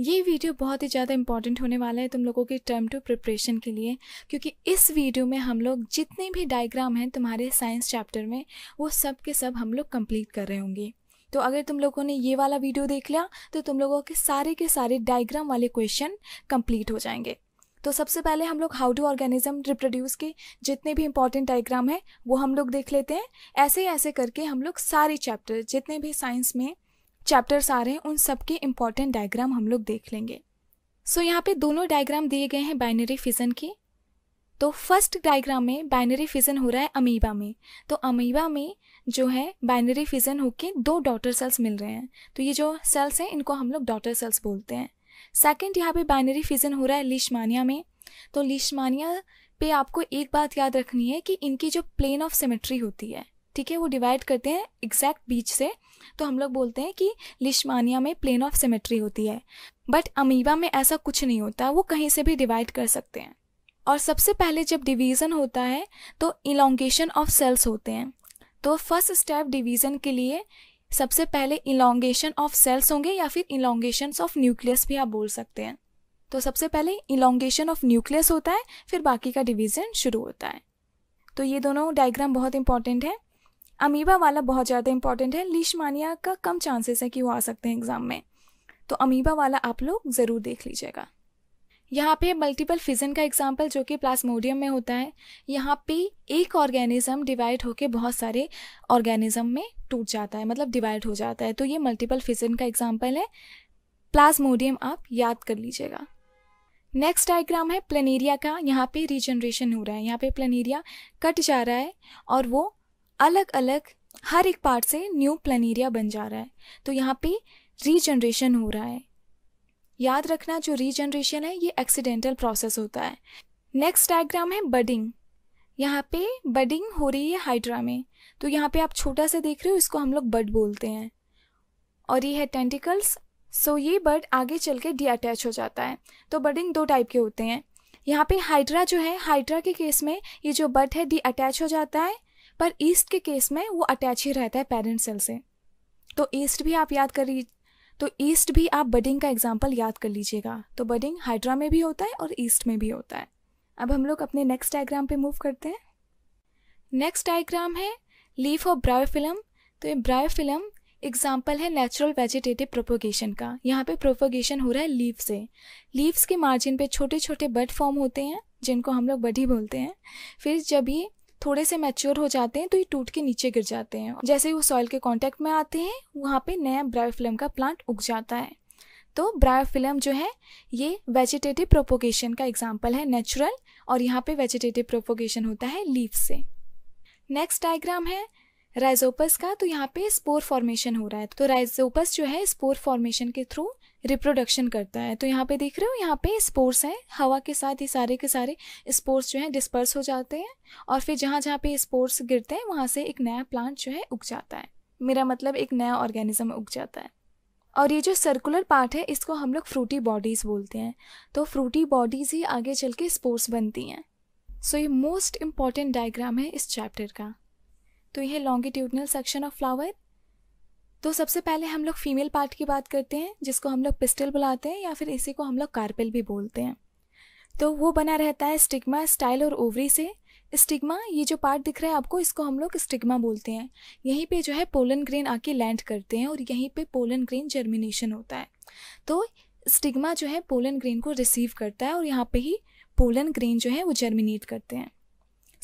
ये वीडियो बहुत ही ज़्यादा इंपॉर्टेंट होने वाला है तुम लोगों के टर्म टू प्रिपरेशन के लिए क्योंकि इस वीडियो में हम लोग जितने भी डायग्राम हैं तुम्हारे साइंस चैप्टर में वो सब के सब हम लोग कंप्लीट कर रहे होंगे तो अगर तुम लोगों ने ये वाला वीडियो देख लिया तो तुम लोगों के सारे के सारे डायग्राम वाले क्वेश्चन कम्प्लीट हो जाएंगे तो सबसे पहले हम लोग हाउ टू ऑर्गेनिज्म रिप्रोड्यूस के जितने भी इंपॉर्टेंट डायग्राम हैं वो हम लोग देख लेते हैं ऐसे ऐसे करके हम लोग सारे चैप्टर जितने भी साइंस में चैप्टर्स आ रहे हैं उन सब के इम्पॉर्टेंट डायग्राम हम लोग देख लेंगे सो so, यहाँ पे दोनों डायग्राम दिए गए हैं बाइनरी फिजन के तो फर्स्ट डायग्राम में बाइनरी फिजन हो रहा है अमीबा में तो अमीबा में जो है बाइनरी फिजन होके दो डॉटर सेल्स मिल रहे हैं तो ये जो सेल्स हैं इनको हम लोग डॉटर सेल्स बोलते हैं सेकेंड यहाँ पे बाइनरी फिजन हो रहा है लिशमानिया में तो लिशमानिया पे आपको एक बात याद रखनी है कि इनकी जो प्लेन ऑफ सिमेट्री होती है ठीक है वो डिवाइड करते हैं एग्जैक्ट बीच से तो हम लोग बोलते हैं कि लिशमानिया में प्लेन ऑफ सिमेट्री होती है बट अमीबा में ऐसा कुछ नहीं होता वो कहीं से भी डिवाइड कर सकते हैं और सबसे पहले जब डिवीज़न होता है तो इलोंगेशन ऑफ सेल्स होते हैं तो फर्स्ट स्टेप डिवीज़न के लिए सबसे पहले इलोंगेशन ऑफ सेल्स होंगे या फिर इलोंगेशन ऑफ न्यूक्लियस भी आप बोल सकते हैं तो सबसे पहले इलोंगेशन ऑफ न्यूक्लियस होता है फिर बाकी का डिवीज़न शुरू होता है तो ये दोनों डायग्राम बहुत इंपॉर्टेंट हैं अमीबा वाला बहुत ज़्यादा इंपॉर्टेंट है लीशमानिया का कम चांसेस है कि वो आ सकते हैं एग्ज़ाम में तो अमीबा वाला आप लोग ज़रूर देख लीजिएगा यहाँ पे मल्टीपल फिजन का एग्जाम्पल जो कि प्लास्मोडियम में होता है यहाँ पे एक ऑर्गेनिज्म डिवाइड होकर बहुत सारे ऑर्गेनिज्म में टूट जाता है मतलब डिवाइड हो जाता है तो ये मल्टीपल फिजन का एग्जाम्पल है प्लाज्मोडियम आप याद कर लीजिएगा नेक्स्ट डायग्राम है प्लेनेरिया का यहाँ पे रीजनरेशन हो रहा है यहाँ पे प्लेनेरिया कट जा रहा है और वो अलग अलग हर एक पार्ट से न्यू प्लानीरिया बन जा रहा है तो यहाँ पे रीजनरेशन हो रहा है याद रखना जो रीजनरेशन है ये एक्सीडेंटल प्रोसेस होता है नेक्स्ट डायग्राम है बडिंग यहाँ पे बडिंग हो रही है हाइड्रा में तो यहाँ पे आप छोटा सा देख रहे हो इसको हम लोग बड बोलते हैं और ये है टेंटिकल्स सो ये बर्ड आगे चल के डीअैच हो जाता है तो बडिंग दो टाइप के होते हैं यहाँ पे हाइड्रा जो है हाइड्रा के केस में ये जो बर्ड है डी अटैच हो जाता है पर ईस्ट के केस में वो अटैच ही रहता है पेरेंट सेल से तो ईस्ट भी आप याद कर तो ईस्ट भी आप बडिंग का एग्जाम्पल याद कर लीजिएगा तो बडिंग हाइड्रा में भी होता है और ईस्ट में भी होता है अब हम लोग अपने नेक्स्ट डायग्राम पे मूव करते हैं नेक्स्ट डायग्राम है लीफ ऑफ ब्रायोफिलम तो ये ब्रायोफिलम एग्जाम्पल है नेचुरल वेजिटेटिव प्रोपोगेशन का यहाँ पे प्रोपोगेशन हो रहा है लीव से लीव्स के मार्जिन पे छोटे छोटे बड फॉर्म होते हैं जिनको हम लोग बडी बोलते हैं फिर जब ये थोड़े से मैच्योर हो जाते हैं तो ये टूट के नीचे गिर जाते हैं जैसे ही वो सॉइल के कॉन्टेक्ट में आते हैं वहाँ पे नया ब्रायोफिल्म का प्लांट उग जाता है तो ब्रायोफिल्म जो है ये वेजिटेटिव प्रोपोगेशन का एग्जाम्पल है नेचुरल और यहाँ पे वेजिटेटिव प्रोपोगेशन होता है लीव से नेक्स्ट डायग्राम है राइजोपस का तो यहाँ पे स्पोर फॉर्मेशन हो रहा है तो राइजोपस जो है स्पोर फॉर्मेशन के थ्रू रिप्रोडक्शन करता है तो यहाँ पे देख रहे हो यहाँ पे स्पोर्स हैं हवा के साथ ये सारे के सारे स्पोर्स जो हैं डिस्पर्स हो जाते हैं और फिर जहाँ जहाँ पे स्पोर्स गिरते हैं वहाँ से एक नया प्लांट जो है उग जाता है मेरा मतलब एक नया ऑर्गेनिज्म उग जाता है और ये जो सर्कुलर पार्ट है इसको हम लोग फ्रूटी बॉडीज़ बोलते हैं तो फ्रूटी बॉडीज़ ही आगे चल के स्पोर्ट्स बनती हैं सो so, ये मोस्ट इम्पॉर्टेंट डायग्राम है इस चैप्टर का तो यह लॉन्गिट्यूडनल सेक्शन ऑफ फ्लावर तो सबसे पहले हम लोग फीमेल पार्ट की बात करते हैं जिसको हम लोग पिस्टल बुलाते हैं या फिर इसी को हम लोग कार्पेल भी बोलते हैं तो वो बना रहता है स्टिग्मा स्टाइल और ओवरी से स्टिग्मा ये जो पार्ट दिख रहा है आपको इसको हम लोग स्टिग्मा बोलते हैं यहीं पे जो है पोलन ग्रेन आके लैंड करते हैं और यहीं पे पोलन ग्रेन जर्मिनेशन होता है तो स्टिग्मा जो है पोलन ग्रेन को रिसीव करता है और यहाँ पे ही पोलन ग्रेन जो है वो जर्मिनेट करते हैं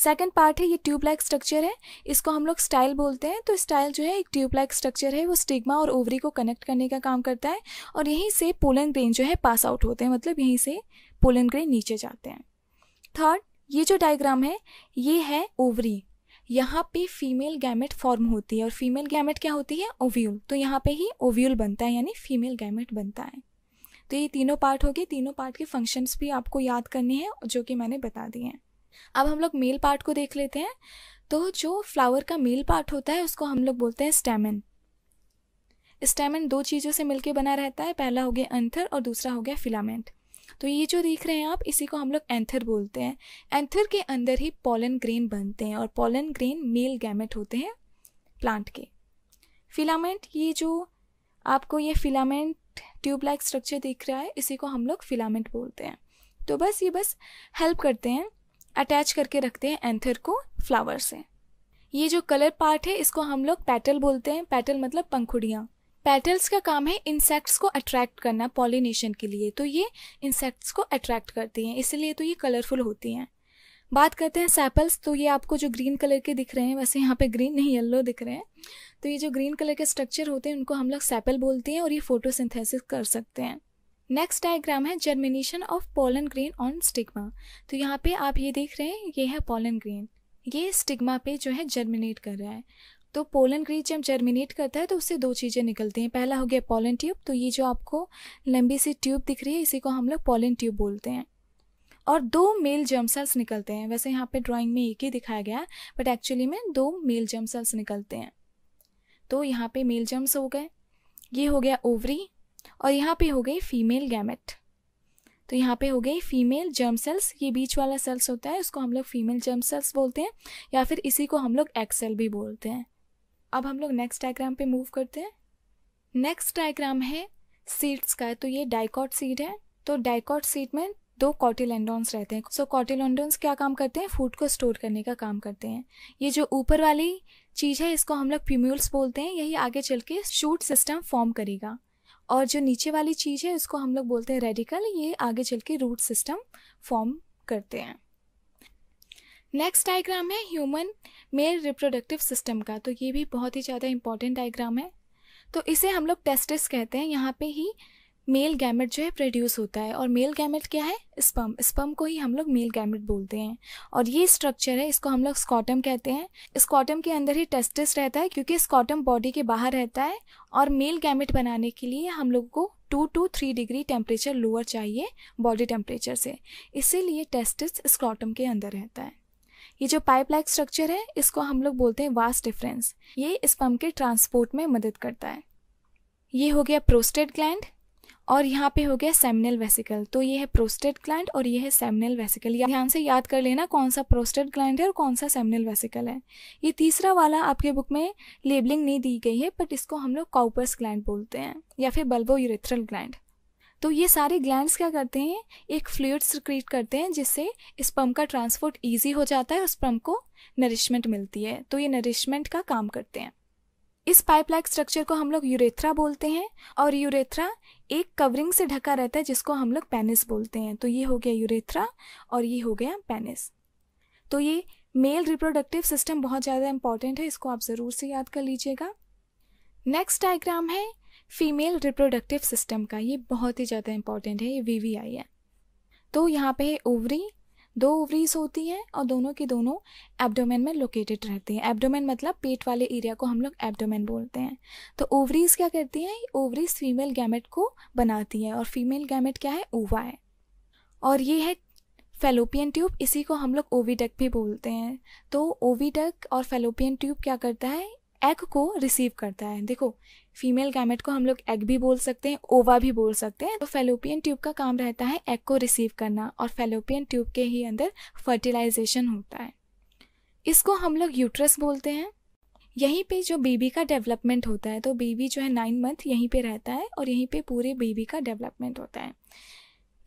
सेकेंड पार्ट है ये ट्यूब स्ट्रक्चर है इसको हम लोग स्टाइल बोलते हैं तो स्टाइल जो है एक ट्यूबलाइक स्ट्रक्चर है वो स्टिग्मा और ओवरी को कनेक्ट करने का काम करता है और यहीं से पोलन ग्रेन जो है पास आउट होते हैं मतलब यहीं से पोलन ग्रेन नीचे जाते हैं थर्ड ये जो डायग्राम है ये है ओवरी यहाँ पे फीमेल गैमेट फॉर्म होती है और फीमेल गैमेट क्या होती है ओव्यूल तो यहाँ पे ही ओव्यूल बनता है यानी फीमेल गैमेट बनता है तो ये तीनों पार्ट हो गए तीनों पार्ट के फंक्शंस भी आपको याद करने हैं जो कि मैंने बता दिए हैं अब हम लोग मेल पार्ट को देख लेते हैं तो जो फ्लावर का मेल पार्ट होता है उसको हम लोग बोलते हैं स्टेमन स्टेमन दो चीज़ों से मिलकर बना रहता है पहला हो गया एंथर और दूसरा हो गया फिलामेंट तो ये जो देख रहे हैं आप इसी को हम लोग एंथर बोलते हैं एंथर के अंदर ही पॉलन ग्रेन बनते हैं और पॉलन ग्रेन मेल गैमेट होते हैं प्लांट के फिलामेंट ये जो आपको ये फिलामेंट ट्यूब लाइक स्ट्रक्चर दिख रहा है इसी को हम लोग फिलामेंट बोलते हैं तो बस ये बस हेल्प करते हैं अटैच करके रखते हैं एंथर को फ्लावर से ये जो कलर पार्ट है इसको हम लोग पैटल बोलते हैं पैटल मतलब पंखुड़ियाँ पेटल्स का काम है इंसेक्ट्स को अट्रैक्ट करना पॉलिनेशन के लिए तो ये इंसेक्ट्स को अट्रैक्ट करती हैं इसलिए तो ये कलरफुल होती हैं बात करते हैं सैपल्स तो ये आपको जो ग्रीन कलर के दिख रहे हैं वैसे यहाँ पे ग्रीन नहीं येलो दिख रहे हैं तो ये जो ग्रीन कलर के स्ट्रक्चर होते हैं उनको हम लोग सैपल बोलते हैं और ये फोटोसिंथेसिस कर सकते हैं नेक्स्ट डायग्राम है germination of pollen grain on stigma तो यहाँ पे आप ये देख रहे हैं ये है पोलन ग्रेन ये स्टिग्मा पे जो है जर्मिनेट कर रहा है तो पोलन ग्रीन जब जर्मिनेट करता है तो उससे दो चीज़ें निकलती हैं पहला हो गया पोलन ट्यूब तो ये जो आपको लंबी सी ट्यूब दिख रही है इसी को हम लोग पोलन ट्यूब बोलते हैं और दो मेल जर्म सेल्स निकलते हैं वैसे यहाँ पे ड्राइंग में एक ही दिखाया गया है बट एक्चुअली में दो मेल जर्म सेल्स निकलते हैं तो यहाँ पे मेल जर्म्स हो गए ये हो गया ओवरी और यहाँ पे हो गई फीमेल गैमेट तो यहाँ पे हो गई फीमेल जर्म सेल्स ये बीच वाला सेल्स होता है उसको हम लोग फीमेल जर्म सेल्स बोलते हैं या फिर इसी को हम लोग एक्सेल भी बोलते हैं अब हम लोग नेक्स्ट डायग्राम पे मूव करते हैं नेक्स्ट डायग्राम है सीड्स का तो ये डाइकॉट सीड है तो डाइकॉट सीड में दो कॉटिलेंडोन्स रहते हैं सो so, कॉटिलेंडोन्स क्या काम करते हैं फूड को स्टोर करने का काम करते हैं ये जो ऊपर वाली चीज़ है इसको हम लोग प्यूम्यूल्स बोलते हैं यही आगे चल के शूट सिस्टम फॉर्म करेगा और जो नीचे वाली चीज़ है उसको हम लोग बोलते हैं रेडिकल ये आगे चल के रूट सिस्टम फॉर्म करते हैं नेक्स्ट डायग्राम है ह्यूमन मेल रिप्रोडक्टिव सिस्टम का तो ये भी बहुत ही ज़्यादा इंपॉर्टेंट डायग्राम है तो इसे हम लोग टेस्टिस कहते हैं यहाँ पे ही मेल गैमेट जो है प्रोड्यूस होता है और मेल गैमेट क्या है स्पम स्पम को ही हम लोग मेल गैमेट बोलते हैं और ये स्ट्रक्चर है इसको हम लोग स्कॉटम कहते हैं स्कॉटम के अंदर ही टेस्टिस रहता है क्योंकि स्कॉटम बॉडी के बाहर रहता है और मेल गैमेट बनाने के लिए हम लोग को two two three degree temperature lower चाहिए बॉडी टेम्परेचर से इसीलिए टेस्टिस स्कॉटम के अंदर रहता है ये जो पाइप लाइक स्ट्रक्चर है इसको हम लोग बोलते हैं वास्ट डिफरेंस ये स्पम के ट्रांसपोर्ट में मदद करता है ये हो गया प्रोस्टेट ग्लैंड और यहाँ पे हो गया सेमिनल वेसिकल तो ये है प्रोस्टेट ग्लैंड और ये है सेमिनल वेसिकल ध्यान से याद कर लेना कौन सा प्रोस्टेट ग्लैंड है और कौन सा सेमिनल वेसिकल है ये तीसरा वाला आपके बुक में लेबलिंग नहीं दी गई है बट इसको हम लोग काउपर्स ग्लैंड बोलते हैं या फिर बल्बो यूरेथ्रल ग्लैंड तो ये सारे ग्लैंड्स क्या करते हैं एक फ्लूड सिक्रीट करते हैं जिससे स्पम का ट्रांसपोर्ट ईजी हो जाता है और स्पम को नरिशमेंट मिलती है तो ये नरिशमेंट का काम करते हैं इस पाइप लाइक स्ट्रक्चर को हम लोग यूरेथ्रा बोलते हैं और यूरेथ्रा एक कवरिंग से ढका रहता है जिसको हम लोग पेनिस बोलते हैं तो ये हो गया यूरेथ्रा और ये हो गया पेनिस तो ये मेल रिप्रोडक्टिव सिस्टम बहुत ज़्यादा इंपॉर्टेंट है इसको आप ज़रूर से याद कर लीजिएगा नेक्स्ट डायग्राम है फीमेल रिप्रोडक्टिव सिस्टम का ये बहुत ही ज़्यादा इंपॉर्टेंट है ये वी है तो यहाँ पे है ओवरी दो ओवरीज होती हैं और दोनों की दोनों एब्डोमेन में लोकेटेड रहती हैं एब्डोमेन मतलब पेट वाले एरिया को हम लोग एब्डोमेन बोलते हैं तो ओवरीज क्या करती हैं ओवरीज फीमेल गैमेट को बनाती हैं और फीमेल गैमेट क्या है ओवा है और ये है फेलोपियन ट्यूब इसी को हम लोग ओवीडक भी बोलते हैं तो ओवीडक और फेलोपियन ट्यूब क्या करता है एग को रिसीव करता है देखो फीमेल गैमेट को हम लोग एग भी बोल सकते हैं ओवा भी बोल सकते हैं तो फेलोपियन ट्यूब का काम रहता है एग को रिसीव करना और फेलोपियन ट्यूब के ही अंदर फर्टिलाइजेशन होता है इसको हम लोग यूट्रस बोलते हैं यहीं पे जो बेबी का डेवलपमेंट होता है तो बेबी जो है नाइन मंथ यहीं पे रहता है और यहीं पे पूरे बेबी का डेवलपमेंट होता है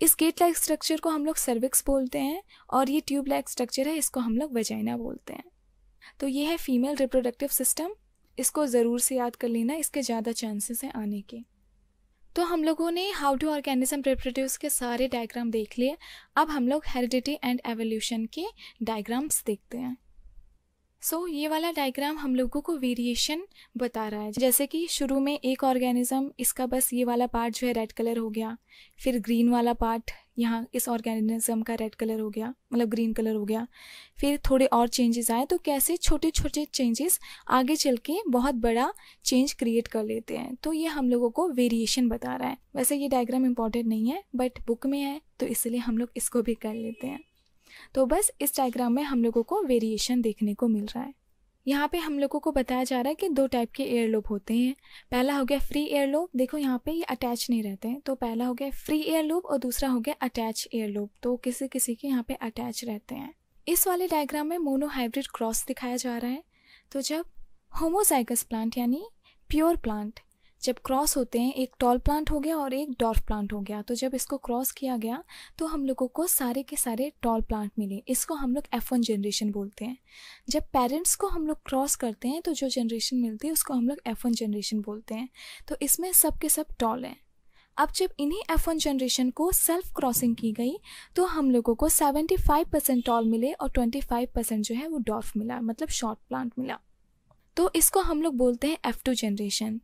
इस गेट लाइक स्ट्रक्चर को हम लोग सर्विक्स बोलते हैं और ये ट्यूब लाइक स्ट्रक्चर है इसको हम लोग वजाइना बोलते हैं तो ये है फीमेल रिप्रोडक्टिव सिस्टम इसको ज़रूर से याद कर लेना इसके ज़्यादा चांसेस हैं आने के तो हम लोगों ने हाउ टू ऑर्गेनिज्म रिप्रोड्यूस के सारे डायग्राम देख लिए अब हम लोग हेरिडिटी एंड एवोल्यूशन के डायग्राम्स देखते हैं सो so, ये वाला डायग्राम हम लोगों को वेरिएशन बता रहा है जैसे कि शुरू में एक ऑर्गेनिज्म इसका बस ये वाला पार्ट जो है रेड कलर हो गया फिर ग्रीन वाला पार्ट यहाँ इस ऑर्गेनिज्म का रेड कलर हो गया मतलब ग्रीन कलर हो गया फिर थोड़े और चेंजेस आए तो कैसे छोटे छोटे चेंजेस आगे चल के बहुत बड़ा चेंज क्रिएट कर लेते हैं तो ये हम लोगों को वेरिएशन बता रहा है वैसे ये डायग्राम इंपॉर्टेंट नहीं है बट बुक में है तो इसलिए हम लोग इसको भी कर लेते हैं तो बस इस डायग्राम में हम लोगों को वेरिएशन देखने को मिल रहा है यहाँ पे हम लोगों को बताया जा रहा है कि दो टाइप के एयर लोब होते हैं पहला हो गया फ्री एयर लोब देखो यहाँ पे ये अटैच नहीं रहते हैं तो पहला हो गया फ्री एयर लोब और दूसरा हो गया अटैच एयर लोब तो किसी किसी के यहाँ पे अटैच रहते हैं इस वाले डायग्राम में मोनोहाइब्रिड क्रॉस दिखाया जा रहा है तो जब होमोसाइकस प्लांट यानी प्योर प्लांट जब क्रॉस होते हैं एक टॉल प्लांट हो गया और एक डॉर्फ प्लांट हो गया तो जब इसको क्रॉस किया गया तो हम लोगों को सारे के सारे टॉल प्लांट मिले इसको हम लोग एफ वन जनरेशन बोलते हैं जब पेरेंट्स को हम लोग क्रॉस करते हैं तो जो जनरेशन मिलती है उसको हम लोग एफ वन जनरेशन बोलते हैं तो इसमें सब के सब टॉल हैं अब जब इन्हीं एफ वन जनरेशन को सेल्फ क्रॉसिंग की गई तो हम लोगों को सेवेंटी फाइव परसेंट टॉल मिले और ट्वेंटी फाइव परसेंट जो है वो डॉर्फ मिला मतलब शॉर्ट प्लांट मिला तो इसको हम लोग बोलते हैं एफ़ टू जनरेशन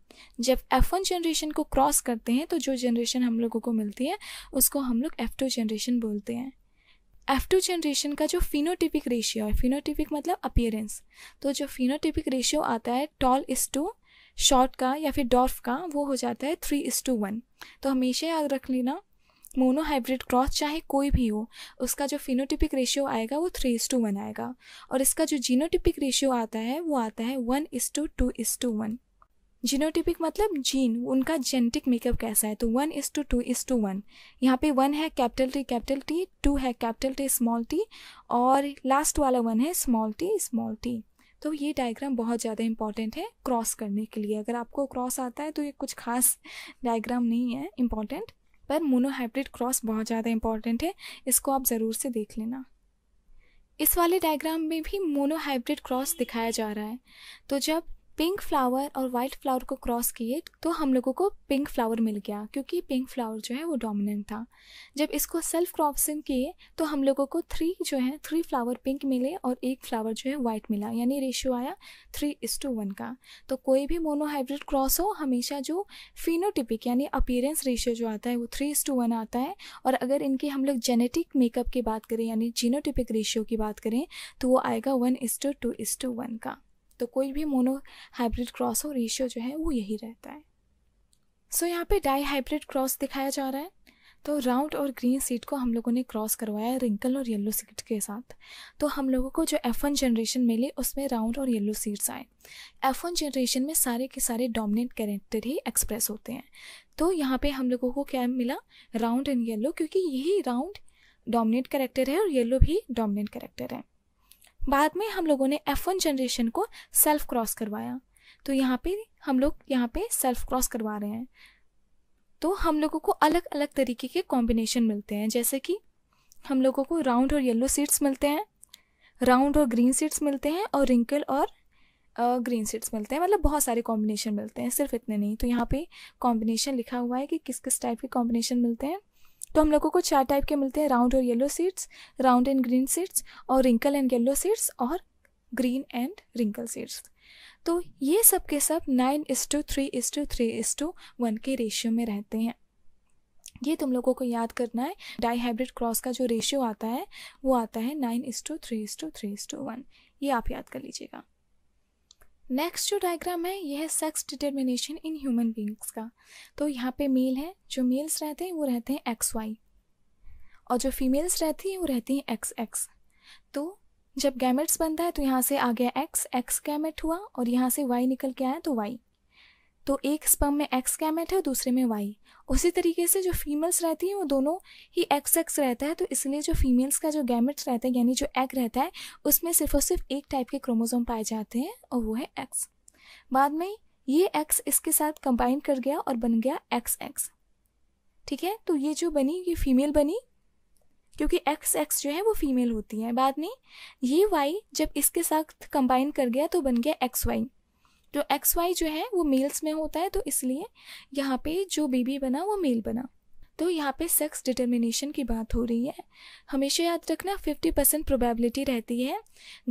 जब एफ़ वन जनरेशन को क्रॉस करते हैं तो जो जनरेशन हम लोगों को मिलती है उसको हम लोग एफ़ टू जनरेशन बोलते हैं एफ़ टू जनरेशन का जो फिनोटिपिक रेशियो है फिनोटिपिक मतलब अपियरेंस तो जो फिनोटिपिक रेशियो आता है टॉल इज़ टू शॉर्ट का या फिर डॉर्फ का वो हो जाता है थ्री इज़ टू वन तो हमेशा याद रख लेना मोनोहाइब्रिड क्रॉस चाहे कोई भी हो उसका जो फिनोटिपिक रेशियो आएगा वो थ्री इस टू वन आएगा और इसका जो जीनोटिपिक रेशियो आता है वो आता है one is to two is to one genotypic मतलब जीन उनका जेनेटिक मेकअप कैसा है तो one is to two is to one यहाँ पे वन है capital T capital T two है कैपिटल टी स्मॉल टी और लास्ट वाला वन है स्मॉल टी स्मॉल टी तो ये डायग्राम बहुत ज़्यादा इंपॉर्टेंट है क्रॉस करने के लिए अगर आपको क्रॉस आता है तो ये कुछ खास डायग्राम नहीं है इम्पॉर्टेंट पर मोनोहाइब्रिड क्रॉस बहुत ज़्यादा इंपॉर्टेंट है इसको आप ज़रूर से देख लेना इस वाले डायग्राम में भी मोनोहाइब्रिड क्रॉस दिखाया जा रहा है तो जब पिंक फ्लावर और वाइट फ्लावर को क्रॉस किए तो हम लोगों को पिंक फ्लावर मिल गया क्योंकि पिंक फ्लावर जो है वो डोमिनेंट था जब इसको सेल्फ क्रॉसिंग किए तो हम लोगों को थ्री जो है थ्री फ्लावर पिंक मिले और एक फ्लावर जो है वाइट मिला यानी रेशियो आया थ्री इस टू वन का तो कोई भी मोनोहाइब्रिड क्रॉस हो हमेशा जो फिनोटिपिक यानी अपीरेंस रेशियो जो आता है वो थ्री इस टू वन आता है और अगर इनके हम लोग जेनेटिक मेकअप की बात करें यानी जीनोटिपिक रेशियो की बात करें तो वो आएगा one is to two is to one का तो कोई भी मोनो हाइब्रिड क्रॉस हो रेशियो जो है वो यही रहता है सो so, यहाँ पे डाई हाइब्रिड क्रॉस दिखाया जा रहा है तो राउंड और ग्रीन सीड को हम लोगों ने क्रॉस करवाया रिंकल और येलो सीड के साथ तो हम लोगों को जो एफ वन जनरेशन मिली उसमें राउंड और येलो सीड्स आए एफ वन जनरेशन में सारे के सारे डोमिनेंट कैरेक्टर ही एक्सप्रेस होते हैं तो यहाँ पे हम लोगों को क्या मिला राउंड एंड येलो क्योंकि यही राउंड डोमिनेंट कैरेक्टर है और येलो भी डोमिनेंट कैरेक्टर है बाद में हम लोगों ने एफ वन जनरेशन को सेल्फ क्रॉस करवाया तो यहाँ पे हम लोग यहाँ पे सेल्फ क्रॉस करवा रहे हैं तो हम लोगों को अलग अलग तरीके के कॉम्बिनेशन मिलते हैं जैसे कि हम लोगों को राउंड और येलो सीड्स मिलते हैं राउंड और ग्रीन सीड्स मिलते हैं और रिंकल और ग्रीन सीड्स मिलते हैं मतलब बहुत सारे कॉम्बिनेशन मिलते हैं सिर्फ इतने नहीं तो यहाँ पे कॉम्बिनेशन लिखा हुआ है कि किस किस टाइप के कॉम्बिनेशन मिलते हैं तो हम लोगों को चार टाइप के मिलते हैं राउंड और yellow seeds round and green seeds और रिंकल एंड येलो सीड्स और ग्रीन एंड रिंकल सीड्स तो ये सब के सब nine is to three is to three is to one के रेशियो में रहते हैं ये तुम लोगों को याद करना है डाई हाइब्रिड क्रॉस का जो रेशियो आता है वो आता है nine is to three is to three is to one ये आप याद कर लीजिएगा नेक्स्ट जो डायग्राम है यह है sex determination in human beings का तो यहाँ पे मेल है जो मेल्स रहते हैं वो रहते हैं एक्स वाई और जो फीमेल्स रहती हैं वो रहती हैं एक्स एक्स तो जब गैमेट्स बनता है तो यहाँ से आ गया एक्स एक्स गैमेट हुआ और यहाँ से वाई निकल के आया तो वाई तो एक स्पर्म में एक्स गैमेट है दूसरे में वाई उसी तरीके से जो फीमेल्स रहती हैं वो दोनों ही एक्स एक्स रहता है तो इसलिए जो फीमेल्स का जो गैमेट्स रहता है यानी जो एग रहता है उसमें सिर्फ और सिर्फ एक टाइप के क्रोमोजोम पाए जाते हैं और वो है एक्स बाद में ये एक्स इसके साथ कंबाइन कर गया और बन गया एक्स एक्स ठीक है तो ये जो बनी ये फीमेल बनी क्योंकि एक्स एक्स जो है वो फीमेल होती है बाद में ये वाई जब इसके साथ कंबाइन कर गया तो बन गया एक्स वाई तो एक्स वाई जो है वो मेल्स में होता है तो इसलिए यहाँ पे जो बेबी बना वो मेल बना तो यहाँ पे सेक्स डिटर्मिनेशन की बात हो रही है हमेशा याद रखना फिफ्टी परसेंट प्रोबेबिलिटी रहती है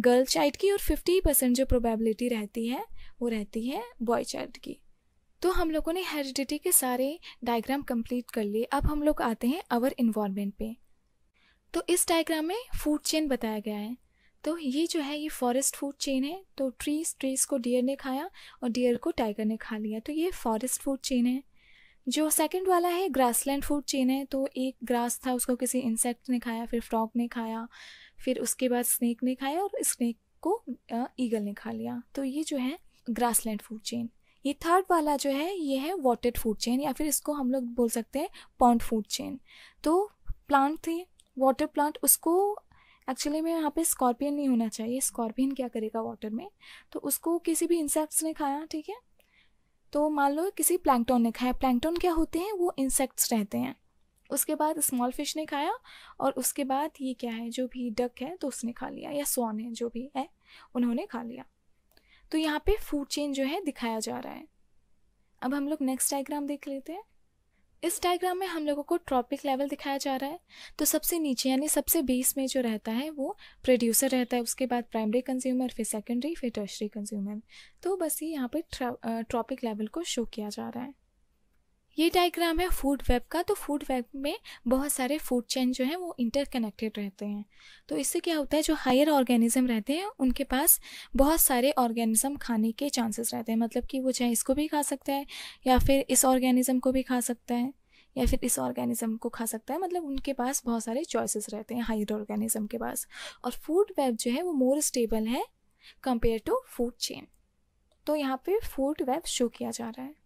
गर्ल चाइल्ड की और फिफ्टी परसेंट जो प्रोबेबिलिटी रहती है वो रहती है बॉय चाइल्ड की तो हम लोगों ने हेरिडिटी के सारे डायग्राम कंप्लीट कर लिए अब हम लोग आते हैं अवर इन्वॉलमेंट पे तो इस डायग्राम में फूड चेन बताया गया है तो ये जो है ये फॉरेस्ट फूड चेन है तो ट्रीज ट्रीज को डियर ने खाया और डियर को टाइगर ने खा लिया तो ये फॉरेस्ट फूड चेन है जो सेकंड वाला है ग्रासलैंड फूड चेन है तो एक ग्रास था उसको किसी इंसेक्ट ने खाया फिर फ्रॉग ने खाया फिर उसके बाद स्नेक ने खाया और स्नेक को ईगल ने खा लिया तो ये जो है ग्रासलैंड फूड चेन ये थर्ड वाला जो है ये है वाटेड फूड चेन या फिर इसको हम लोग बोल सकते हैं पॉन्ड फूड चेन तो प्लांट थे वाटर प्लांट उसको एक्चुअली में यहाँ पे स्कॉर्पियन नहीं होना चाहिए स्कॉर्पियन क्या करेगा वाटर में तो उसको किसी भी इंसेक्ट्स ने खाया ठीक है तो मान लो किसी प्लैंकटोन ने खाया प्लैंकटोन क्या होते हैं वो इंसेक्ट्स रहते हैं उसके बाद स्मॉल फिश ने खाया और उसके बाद ये क्या है जो भी डक है तो उसने खा लिया या सोन है जो भी है उन्होंने खा लिया तो यहाँ पे फूड चेन जो है दिखाया जा रहा है अब हम लोग नेक्स्ट डायग्राम देख लेते हैं इस डायग्राम में हम लोगों को ट्रॉपिक लेवल दिखाया जा रहा है तो सबसे नीचे यानी सबसे बेस में जो रहता है वो प्रोड्यूसर रहता है उसके बाद प्राइमरी कंज्यूमर फिर सेकेंडरी फिर टर्शरी कंज्यूमर तो बस ये यहाँ पर ट्रॉपिक लेवल को शो किया जा रहा है ये डायग्राम है फूड वेब का तो फूड वेब में बहुत सारे फूड चेन जो हैं वो इंटरकनेक्टेड रहते हैं तो इससे क्या होता है जो हायर ऑर्गेनिज्म रहते हैं उनके पास बहुत सारे ऑर्गेनिज्म खाने के चांसेस रहते हैं मतलब कि वो चाहे इसको भी खा सकता है या फिर इस ऑर्गेनिज़म को भी खा सकता है या फिर इस ऑर्गेनिज़म को खा सकता है मतलब उनके पास बहुत सारे चॉइसेस रहते हैं हायर ऑर्गेनिज्म के पास और फूड वेब जो है वो मोर स्टेबल है कंपेयर टू फूड चेन तो यहाँ पे फूड वेब शो किया जा रहा है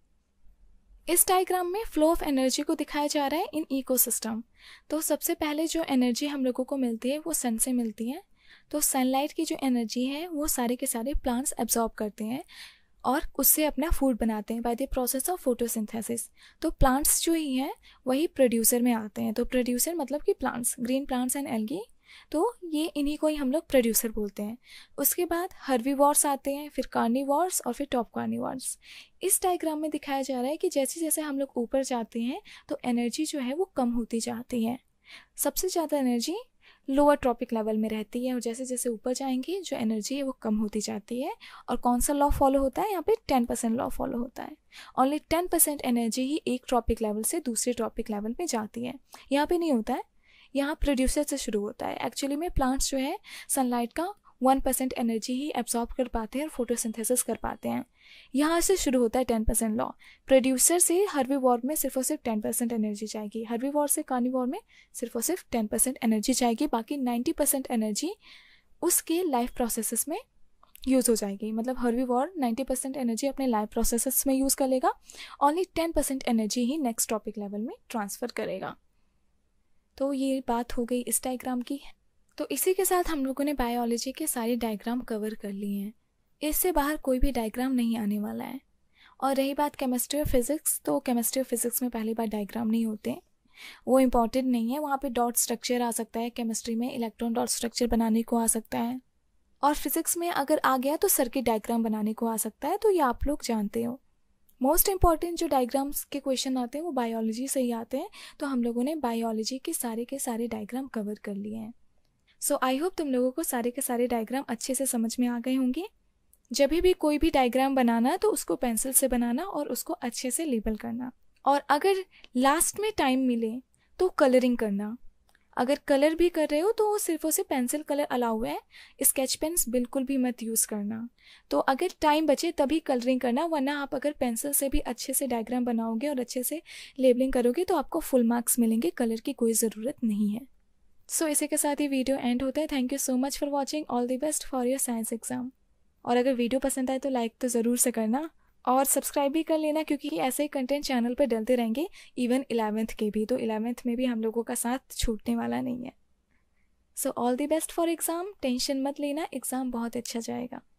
इस डायग्राम में फ्लो ऑफ एनर्जी को दिखाया जा रहा है इन इकोसिस्टम तो सबसे पहले जो एनर्जी हम लोगों को मिलती है वो सन से मिलती है तो सनलाइट की जो एनर्जी है वो सारे के सारे प्लांट्स एब्जॉर्ब करते हैं और उससे अपना फूड बनाते हैं by the process of photosynthesis तो प्लांट्स जो ही हैं वही प्रोड्यूसर में आते हैं तो प्रोड्यूसर मतलब कि plants green plants and algae तो ये इन्हीं को ही हम लोग प्रोड्यूसर बोलते हैं उसके बाद हर्वी वॉर्स आते हैं फिर कार्नी वॉर्स और फिर टॉप कार्नी वॉर्स इस डायग्राम में दिखाया जा रहा है कि जैसे जैसे हम लोग ऊपर जाते हैं तो एनर्जी जो है वो कम होती जाती है सबसे ज़्यादा एनर्जी लोअर ट्रॉपिक लेवल में रहती है और जैसे जैसे ऊपर जाएंगे जो एनर्जी है वो कम होती जाती है और कौन सा लॉ फॉलो होता है यहाँ पे टेन परसेंट लॉ फॉलो होता है ओनली टेन परसेंट एनर्जी ही एक ट्रॉपिक लेवल से दूसरे ट्रॉपिक लेवल में जाती है यहाँ पे नहीं होता है यहाँ प्रोड्यूसर से शुरू होता है एक्चुअली में प्लांट्स जो है सनलाइट का वन परसेंट एनर्जी ही एब्जॉर्ब कर पाते हैं और फोटोसिंथेसिस कर पाते हैं यहाँ से शुरू होता है टेन परसेंट लॉ प्रोड्यूसर से वी वॉर में सिर्फ और सिर्फ टेन परसेंट एनर्जी जाएगी वी वॉर से कानी वॉर में सिर्फ और सिर्फ टेन परसेंट एनर्जी जाएगी बाकी नाइन्टी परसेंट एनर्जी उसके लाइफ प्रोसेस में यूज़ हो जाएगी मतलब हरवी वॉर नाइन्टी परसेंट एनर्जी अपने लाइफ प्रोसेस में यूज़ कर लेगा ओनली टेन परसेंट एनर्जी ही नेक्स्ट टॉपिक लेवल में ट्रांसफ़र करेगा तो ये बात हो गई इस डायग्राम की तो इसी के साथ हम लोगों ने बायोलॉजी के सारे डायग्राम कवर कर लिए हैं इससे बाहर कोई भी डायग्राम नहीं आने वाला है और रही बात केमिस्ट्री और फिज़िक्स तो केमिस्ट्री और फिज़िक्स में पहली बार डायग्राम नहीं होते वो इम्पॉर्टेंट नहीं है वहाँ पे डॉट स्ट्रक्चर आ सकता है केमिस्ट्री में इलेक्ट्रॉन डॉट स्ट्रक्चर बनाने को आ सकता है और फिज़िक्स में अगर आ गया तो सर्किट डायग्राम बनाने को आ सकता है तो ये आप लोग जानते हो मोस्ट इम्पॉर्टेंट जो डायग्राम्स के क्वेश्चन आते हैं वो बायोलॉजी से ही आते हैं तो हम लोगों ने बायोलॉजी के सारे के सारे डायग्राम कवर कर लिए हैं सो आई होप तुम लोगों को सारे के सारे डायग्राम अच्छे से समझ में आ गए होंगे जब भी कोई भी डायग्राम बनाना है तो उसको पेंसिल से बनाना और उसको अच्छे से लेबल करना और अगर लास्ट में टाइम मिले तो कलरिंग करना अगर कलर भी कर रहे हो तो वो सिर्फ और सिर्फ पेंसिल कलर अलाउ है स्केच पेन्स बिल्कुल भी मत यूज़ करना तो अगर टाइम बचे तभी कलरिंग करना वरना आप अगर पेंसिल से भी अच्छे से डायग्राम बनाओगे और अच्छे से लेबलिंग करोगे तो आपको फुल मार्क्स मिलेंगे कलर की कोई ज़रूरत नहीं है सो so, इसी के साथ ही वीडियो एंड होता है thank you so much for watching all the best for your science exam और अगर वीडियो पसंद आए तो लाइक तो ज़रूर से करना और सब्सक्राइब भी कर लेना क्योंकि ऐसे ही कंटेंट चैनल पर डलते रहेंगे इवन इलेवेंथ के भी तो इलेवेंथ में भी हम लोगों का साथ छूटने वाला नहीं है so all the best for exam tension मत लेना एग्ज़ाम बहुत अच्छा जाएगा